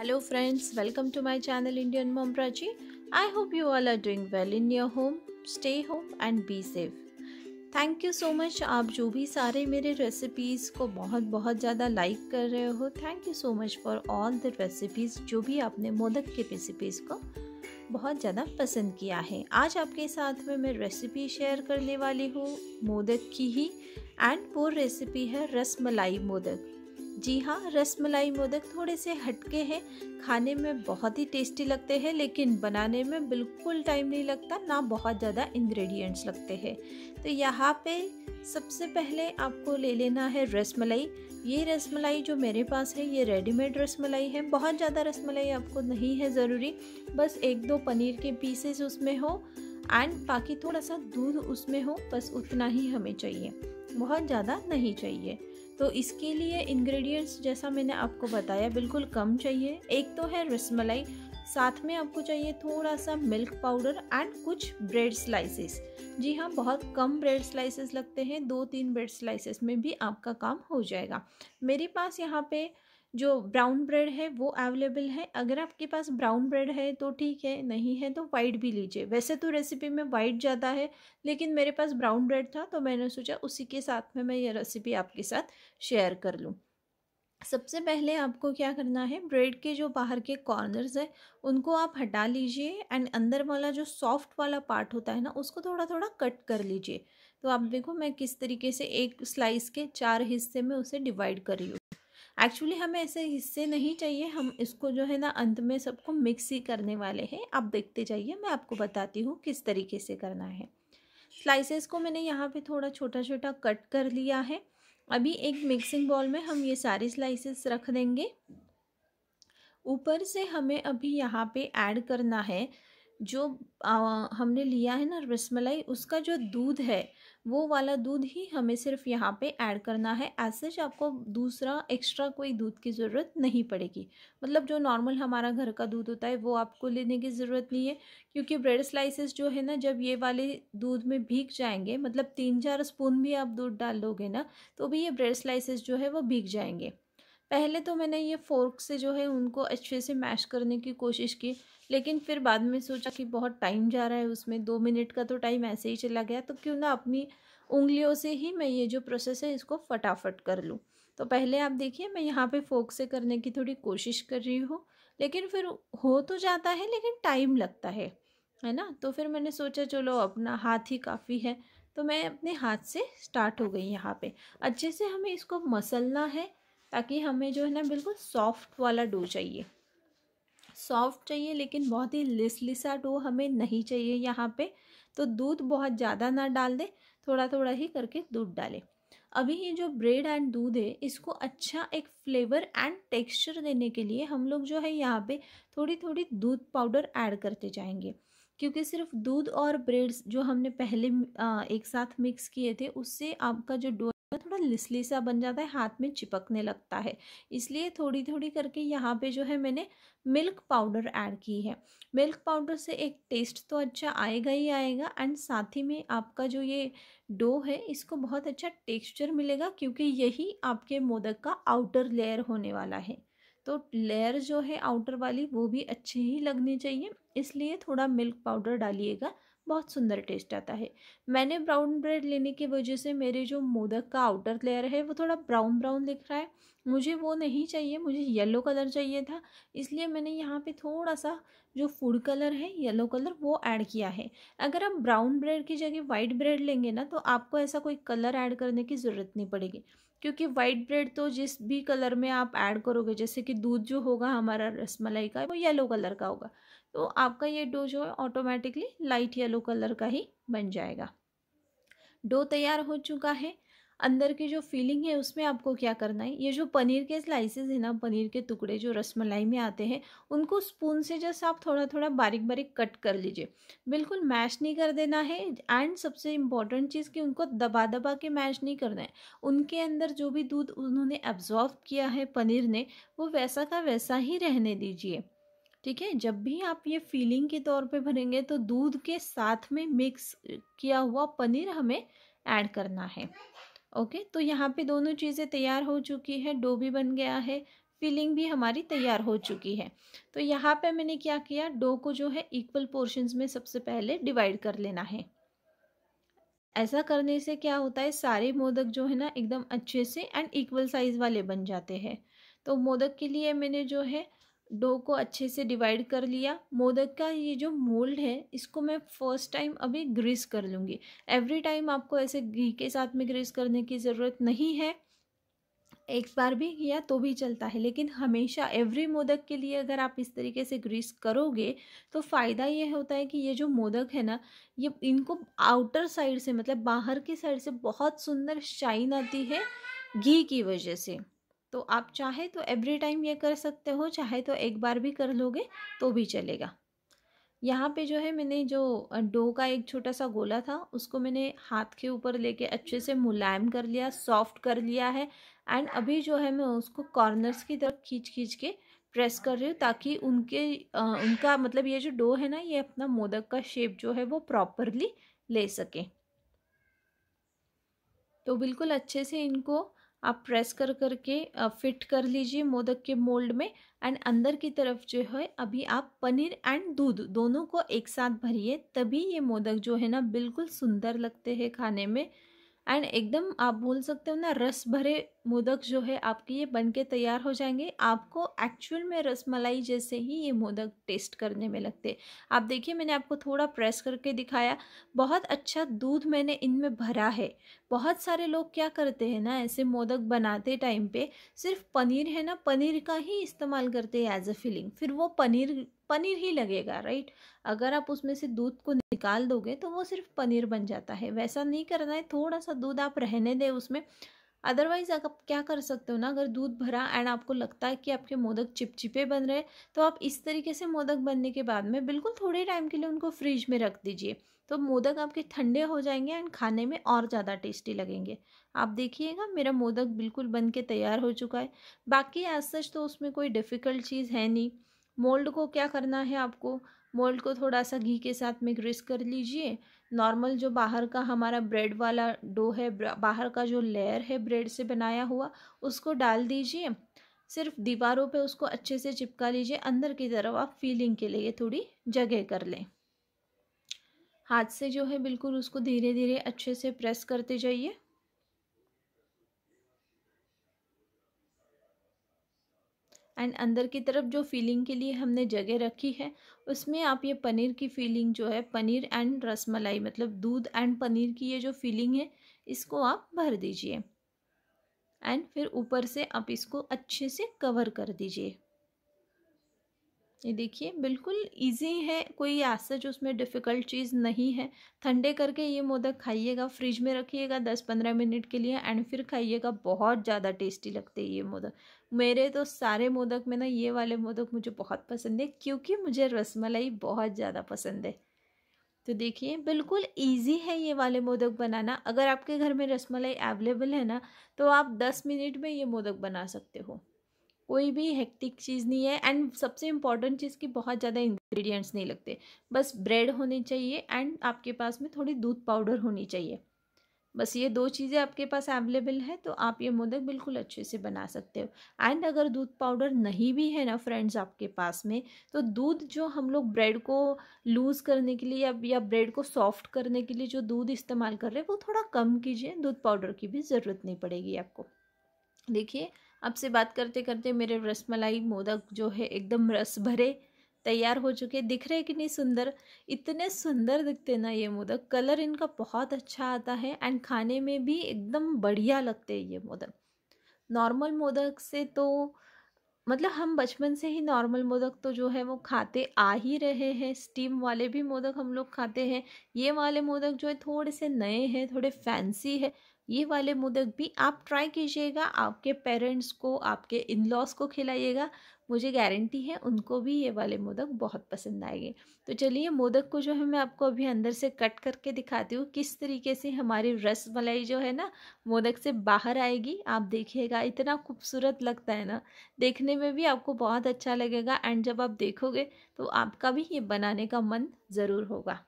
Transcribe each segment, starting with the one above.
Hello friends, welcome to my channel Indian Mom Prachi. I hope you all are doing well in your home. Stay home and be safe. Thank you so much आप जो भी सारे मेरे recipes को बहुत बहुत ज़्यादा like कर रहे हो thank you so much for all the recipes जो भी आपने मोदक की रेसिपीज़ को बहुत ज़्यादा पसंद किया है आज आपके साथ में मैं रेसिपी शेयर करने वाली हूँ मोदक की ही एंड वो रेसिपी है रस मलाई मोदक जी हाँ रसमलाई मोदक थोड़े से हटके हैं खाने में बहुत ही टेस्टी लगते हैं लेकिन बनाने में बिल्कुल टाइम नहीं लगता ना बहुत ज़्यादा इंग्रेडिएंट्स लगते हैं तो यहाँ पे सबसे पहले आपको ले लेना है रसमलाई ये रसमलाई जो मेरे पास है ये रेडीमेड रसमलाई है बहुत ज़्यादा रसमलाई आपको नहीं है ज़रूरी बस एक दो पनीर के पीसेस उसमें हो एंड बाकी थोड़ा सा दूध उसमें हो बस उतना ही हमें चाहिए बहुत ज़्यादा नहीं चाहिए तो इसके लिए इंग्रेडिएंट्स जैसा मैंने आपको बताया बिल्कुल कम चाहिए एक तो है रसमलाई साथ में आपको चाहिए थोड़ा सा मिल्क पाउडर एंड कुछ ब्रेड स्लाइसेस जी हाँ बहुत कम ब्रेड स्लाइसेस लगते हैं दो तीन ब्रेड स्लाइसेस में भी आपका काम हो जाएगा मेरे पास यहाँ पे जो ब्राउन ब्रेड है वो अवेलेबल है अगर आपके पास ब्राउन ब्रेड है तो ठीक है नहीं है तो वाइट भी लीजिए वैसे तो रेसिपी में वाइट ज़्यादा है लेकिन मेरे पास ब्राउन ब्रेड था तो मैंने सोचा उसी के साथ में मैं ये रेसिपी आपके साथ शेयर कर लूँ सबसे पहले आपको क्या करना है ब्रेड के जो बाहर के कॉर्नर्स है उनको आप हटा लीजिए एंड अंदर वाला जो सॉफ्ट वाला पार्ट होता है ना उसको थोड़ा थोड़ा कट कर लीजिए तो आप देखो मैं किस तरीके से एक स्लाइस के चार हिस्से में उसे डिवाइड कर रही हूँ एक्चुअली हमें ऐसे हिस्से नहीं चाहिए हम इसको जो है ना अंत में सबको मिक्स ही करने वाले हैं आप देखते जाइए मैं आपको बताती हूँ किस तरीके से करना है स्लाइसेस को मैंने यहाँ पे थोड़ा छोटा छोटा कट कर लिया है अभी एक मिक्सिंग बॉल में हम ये सारे स्लाइसेस रख देंगे ऊपर से हमें अभी यहाँ पे ऐड करना है जो आ, हमने लिया है ना रसमलाई उसका जो दूध है वो वाला दूध ही हमें सिर्फ यहाँ पे ऐड करना है ऐसे सच आपको दूसरा एक्स्ट्रा कोई दूध की ज़रूरत नहीं पड़ेगी मतलब जो नॉर्मल हमारा घर का दूध होता है वो आपको लेने की ज़रूरत नहीं है क्योंकि ब्रेड स्लाइसेस जो है ना जब ये वाले दूध में भीग जाएंगे मतलब तीन चार स्पून भी आप दूध डाल लोगे ना तो भी ये ब्रेड स्लाइसेस जो है वो भीग जाएंगे पहले तो मैंने ये फोर्क से जो है उनको अच्छे से मैश करने की कोशिश की लेकिन फिर बाद में सोचा कि बहुत टाइम जा रहा है उसमें दो मिनट का तो टाइम ऐसे ही चला गया तो क्यों ना अपनी उंगलियों से ही मैं ये जो प्रोसेस है इसको फटाफट कर लूँ तो पहले आप देखिए मैं यहाँ पे फोक से करने की थोड़ी कोशिश कर रही हूँ लेकिन फिर हो तो जाता है लेकिन टाइम लगता है है ना तो फिर मैंने सोचा चलो अपना हाथ ही काफ़ी है तो मैं अपने हाथ से स्टार्ट हो गई यहाँ पे अच्छे से हमें इसको मसलना है ताकि हमें जो है ना बिल्कुल सॉफ्ट वाला डो चाहिए सॉफ्ट चाहिए लेकिन बहुत ही लिसलिसा डो हमें नहीं चाहिए यहाँ पे तो दूध बहुत ज़्यादा ना डाल दें थोड़ा थोड़ा ही करके दूध डालें अभी ये जो ब्रेड एंड दूध है इसको अच्छा एक फ्लेवर एंड टेक्सचर देने के लिए हम लोग जो है यहाँ पे थोड़ी थोड़ी दूध पाउडर ऐड करते जाएंगे क्योंकि सिर्फ दूध और ब्रेड्स जो हमने पहले एक साथ मिक्स किए थे उससे आपका जो डो आपका थोड़ा लिसली सा बन जाता है हाथ में चिपकने लगता है इसलिए थोड़ी थोड़ी करके यहाँ पे जो है मैंने मिल्क पाउडर ऐड की है मिल्क पाउडर से एक टेस्ट तो अच्छा आएगा ही आएगा एंड साथ ही में आपका जो ये डो है इसको बहुत अच्छा टेक्स्चर मिलेगा क्योंकि यही आपके मोदक का आउटर लेयर होने वाला है तो लेयर जो है आउटर वाली वो भी अच्छी ही लगनी चाहिए इसलिए थोड़ा मिल्क पाउडर डालिएगा बहुत सुंदर टेस्ट आता है मैंने ब्राउन ब्रेड लेने की वजह से मेरे जो मोदक का आउटर लेयर है वो थोड़ा ब्राउन ब्राउन दिख रहा है मुझे वो नहीं चाहिए मुझे येलो कलर चाहिए था इसलिए मैंने यहाँ पे थोड़ा सा जो फूड कलर है येलो कलर वो ऐड किया है अगर आप ब्राउन ब्रेड की जगह वाइट ब्रेड लेंगे ना तो आपको ऐसा कोई कलर ऐड करने की ज़रूरत नहीं पड़ेगी क्योंकि वाइट ब्रेड तो जिस भी कलर में आप ऐड करोगे जैसे कि दूध जो होगा हमारा रसमलाई का वो येलो कलर का होगा तो आपका ये डो जो है ऑटोमेटिकली लाइट येलो कलर का ही बन जाएगा डो तैयार हो चुका है अंदर की जो फीलिंग है उसमें आपको क्या करना है ये जो पनीर के स्लाइसेस है ना पनीर के टुकड़े जो रसमलाई में आते हैं उनको स्पून से जस्ट आप थोड़ा थोड़ा बारीक बारीक कट कर लीजिए बिल्कुल मैश नहीं कर देना है एंड सबसे इम्पॉर्टेंट चीज़ कि उनको दबा दबा के मैश नहीं करना है उनके अंदर जो भी दूध उन्होंने एब्जॉर्व किया है पनीर ने वो वैसा का वैसा ही रहने दीजिए ठीक है जब भी आप ये फीलिंग के तौर पे भरेंगे तो दूध के साथ में मिक्स किया हुआ पनीर हमें ऐड करना है ओके तो यहाँ पे दोनों चीज़ें तैयार हो चुकी है डो भी बन गया है फिलिंग भी हमारी तैयार हो चुकी है तो यहाँ पे मैंने क्या किया डो को जो है इक्वल पोर्शंस में सबसे पहले डिवाइड कर लेना है ऐसा करने से क्या होता है सारे मोदक जो है ना एकदम अच्छे से एंड इक्वल साइज़ वाले बन जाते हैं तो मोदक के लिए मैंने जो है डो को अच्छे से डिवाइड कर लिया मोदक का ये जो मोल्ड है इसको मैं फर्स्ट टाइम अभी ग्रीस कर लूँगी एवरी टाइम आपको ऐसे घी के साथ में ग्रीस करने की ज़रूरत नहीं है एक बार भी किया तो भी चलता है लेकिन हमेशा एवरी मोदक के लिए अगर आप इस तरीके से ग्रीस करोगे तो फ़ायदा ये होता है कि ये जो मोदक है ना ये इनको आउटर साइड से मतलब बाहर की साइड से बहुत सुंदर शाइन आती है घी की वजह से तो आप चाहे तो एवरी टाइम ये कर सकते हो चाहे तो एक बार भी कर लोगे तो भी चलेगा यहाँ पे जो है मैंने जो डो का एक छोटा सा गोला था उसको मैंने हाथ के ऊपर लेके अच्छे से मुलायम कर लिया सॉफ्ट कर लिया है एंड अभी जो है मैं उसको कॉर्नर्स की तरफ खींच खींच के प्रेस कर रही हूँ ताकि उनके आ, उनका मतलब ये जो डो है ना ये अपना मोदक का शेप जो है वो प्रॉपरली ले सके तो बिल्कुल अच्छे से इनको आप प्रेस कर करके फिट कर लीजिए मोदक के मोल्ड में एंड अंदर की तरफ जो है अभी आप पनीर एंड दूध दोनों को एक साथ भरिए तभी ये मोदक जो है ना बिल्कुल सुंदर लगते हैं खाने में एंड एकदम आप बोल सकते हो ना रस भरे मोदक जो है आपके ये बन के तैयार हो जाएंगे आपको एक्चुअल में रस मलाई जैसे ही ये मोदक टेस्ट करने में लगते आप देखिए मैंने आपको थोड़ा प्रेस करके दिखाया बहुत अच्छा दूध मैंने इनमें भरा है बहुत सारे लोग क्या करते हैं ना ऐसे मोदक बनाते टाइम पे सिर्फ पनीर है ना पनीर का ही इस्तेमाल करते हैं एज अ फिलिंग फिर वो पनीर पनीर ही लगेगा राइट अगर आप उसमें से दूध को निकाल दोगे तो वो सिर्फ पनीर बन जाता है वैसा नहीं करना है थोड़ा सा दूध आप रहने दें उसमें अदरवाइज़ आप क्या कर सकते हो ना अगर दूध भरा एंड आपको लगता है कि आपके मोदक चिपचिपे बन रहे तो आप इस तरीके से मोदक बनने के बाद में बिल्कुल थोड़े टाइम के लिए उनको फ्रिज में रख दीजिए तो मोदक आपके ठंडे हो जाएंगे एंड खाने में और ज़्यादा टेस्टी लगेंगे आप देखिएगा मेरा मोदक बिल्कुल बन के तैयार हो चुका है बाकी एज सच तो उसमें कोई डिफ़िकल्ट चीज़ है नहीं मोल्ड को क्या करना है आपको मोल्ड को थोड़ा सा घी के साथ में ग्रेस कर लीजिए नॉर्मल जो बाहर का हमारा ब्रेड वाला डो है बाहर का जो लेयर है ब्रेड से बनाया हुआ उसको डाल दीजिए सिर्फ दीवारों पे उसको अच्छे से चिपका लीजिए अंदर की तरफ आप फीलिंग के लिए थोड़ी जगह कर लें हाथ से जो है बिल्कुल उसको धीरे धीरे अच्छे से प्रेस करते जाइए एंड अंदर की तरफ जो फीलिंग के लिए हमने जगह रखी है उसमें आप ये पनीर की फीलिंग जो है पनीर एंड रसमलाई मतलब दूध एंड पनीर की ये जो फीलिंग है इसको आप भर दीजिए एंड फिर ऊपर से आप इसको अच्छे से कवर कर दीजिए ये देखिए बिल्कुल इजी है कोई आज सच उसमें डिफ़िकल्ट चीज़ नहीं है ठंडे करके ये मोदक खाइएगा फ्रिज में रखिएगा दस पंद्रह मिनट के लिए एंड फिर खाइएगा बहुत ज़्यादा टेस्टी लगते हैं ये मोदक मेरे तो सारे मोदक में ना ये वाले मोदक मुझे बहुत पसंद है क्योंकि मुझे रसमलाई बहुत ज़्यादा पसंद है तो देखिए बिल्कुल इजी है ये वाले मोदक बनाना अगर आपके घर में रसमलाई अवेलेबल है ना तो आप दस मिनट में ये मोदक बना सकते हो कोई भी हेक्टिक चीज़ नहीं है एंड सबसे इम्पॉर्टेंट चीज़ की बहुत ज़्यादा इंग्रेडिएंट्स नहीं लगते बस ब्रेड होनी चाहिए एंड आपके पास में थोड़ी दूध पाउडर होनी चाहिए बस ये दो चीज़ें आपके पास अवेलेबल है तो आप ये मोदक बिल्कुल अच्छे से बना सकते हो एंड अगर दूध पाउडर नहीं भी है ना फ्रेंड्स आपके पास में तो दूध जो हम लोग ब्रेड को लूज़ करने के लिए या, या ब्रेड को सॉफ्ट करने के लिए जो दूध इस्तेमाल कर रहे हैं वो थोड़ा कम कीजिए दूध पाउडर की भी ज़रूरत नहीं पड़ेगी आपको देखिए आपसे बात करते करते मेरे रसमलाई मोदक जो है एकदम रस भरे तैयार हो चुके दिख रहे कि नहीं सुंदर इतने सुंदर दिखते ना ये मोदक कलर इनका बहुत अच्छा आता है एंड खाने में भी एकदम बढ़िया लगते हैं ये मोदक नॉर्मल मोदक से तो मतलब हम बचपन से ही नॉर्मल मोदक तो जो है वो खाते आ ही रहे हैं स्टीम वाले भी मोदक हम लोग खाते हैं ये वाले मोदक जो है थोड़े से नए हैं थोड़े फैंसी है ये वाले मोदक भी आप ट्राई कीजिएगा आपके पेरेंट्स को आपके इन लॉज को खिलाइएगा मुझे गारंटी है उनको भी ये वाले मोदक बहुत पसंद आएंगे तो चलिए मोदक को जो है मैं आपको अभी अंदर से कट करके दिखाती हूँ किस तरीके से हमारी रस मलाई जो है ना मोदक से बाहर आएगी आप देखिएगा इतना खूबसूरत लगता है ना देखने में भी आपको बहुत अच्छा लगेगा एंड जब आप देखोगे तो आपका भी ये बनाने का मन ज़रूर होगा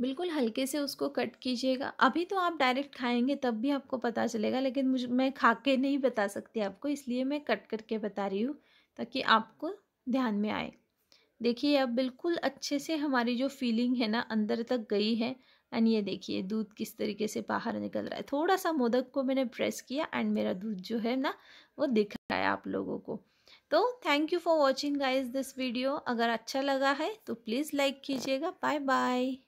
बिल्कुल हल्के से उसको कट कीजिएगा अभी तो आप डायरेक्ट खाएंगे तब भी आपको पता चलेगा लेकिन मुझ मैं खा के नहीं बता सकती आपको इसलिए मैं कट करके बता रही हूँ ताकि आपको ध्यान में आए देखिए अब बिल्कुल अच्छे से हमारी जो फीलिंग है ना अंदर तक गई है एंड ये देखिए दूध किस तरीके से बाहर निकल रहा है थोड़ा सा मोदक को मैंने प्रेस किया एंड मेरा दूध जो है ना वो दिख रहा है आप लोगों को तो thank you for watching guys this video अगर अच्छा लगा है तो प्लीज़ लाइक कीजिएगा बाय बाय